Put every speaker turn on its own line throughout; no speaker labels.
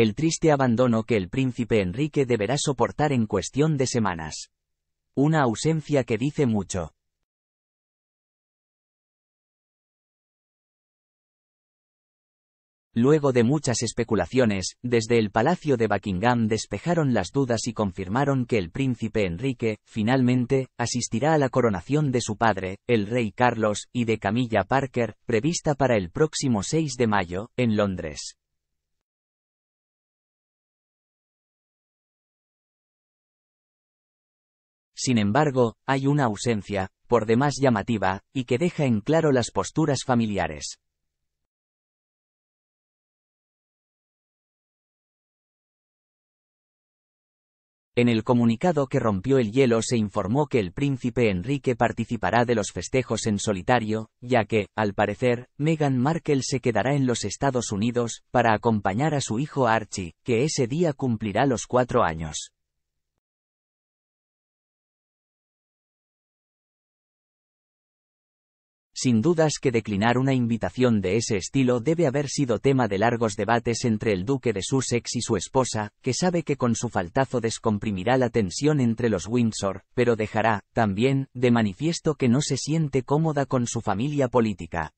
el triste abandono que el príncipe Enrique deberá soportar en cuestión de semanas. Una ausencia que dice
mucho. Luego de muchas especulaciones, desde el Palacio de Buckingham
despejaron las dudas y confirmaron que el príncipe Enrique, finalmente, asistirá a la coronación de su padre, el rey Carlos, y de Camilla Parker, prevista para el
próximo
6 de mayo, en Londres. Sin embargo, hay una
ausencia, por demás llamativa, y que deja en claro las posturas familiares.
En el comunicado que rompió el hielo se informó que el príncipe
Enrique participará de los festejos en solitario, ya que, al parecer, Meghan Markle se quedará en los Estados Unidos, para acompañar a su hijo Archie, que ese día cumplirá
los cuatro años. Sin dudas que declinar una invitación de ese
estilo debe haber sido tema de largos debates entre el duque de Sussex y su esposa, que sabe que con su faltazo descomprimirá la tensión entre los Windsor, pero dejará, también, de
manifiesto que no se siente cómoda con su familia política.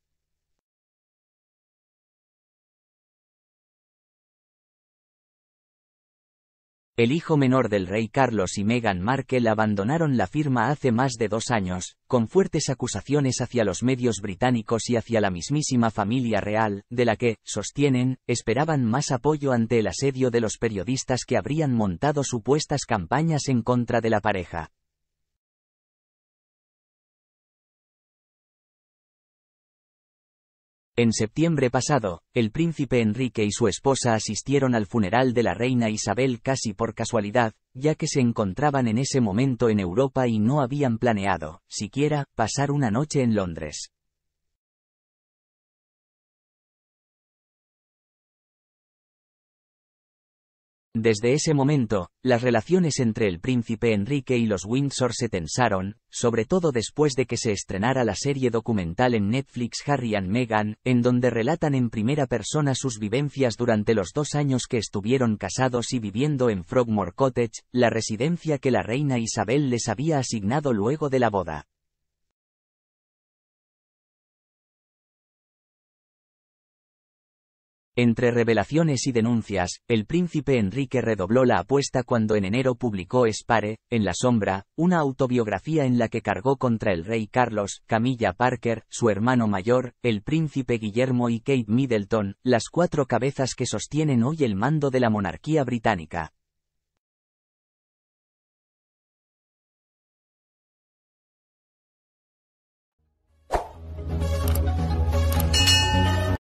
El hijo menor del rey Carlos y Meghan Markle abandonaron la firma hace más de
dos años, con fuertes acusaciones hacia los medios británicos y hacia la mismísima familia real, de la que, sostienen, esperaban más apoyo ante el asedio de los periodistas que
habrían montado supuestas campañas en contra de la pareja. En
septiembre
pasado, el príncipe Enrique y su esposa asistieron al funeral de la reina Isabel casi por casualidad, ya que se encontraban en ese momento en Europa y no habían planeado,
siquiera, pasar una noche en Londres. Desde
ese
momento, las relaciones entre el príncipe Enrique y los Windsor se tensaron, sobre todo después de que se estrenara la serie documental en Netflix Harry and Meghan, en donde relatan en primera persona sus vivencias durante los dos años que estuvieron casados y viviendo en Frogmore Cottage, la residencia que la reina Isabel les había asignado luego de la
boda. Entre revelaciones y denuncias, el príncipe Enrique redobló
la apuesta cuando en enero publicó Spare, en la sombra, una autobiografía en la que cargó contra el rey Carlos, Camilla Parker, su hermano mayor, el príncipe Guillermo y Kate Middleton, las cuatro cabezas que sostienen hoy el mando de la monarquía británica.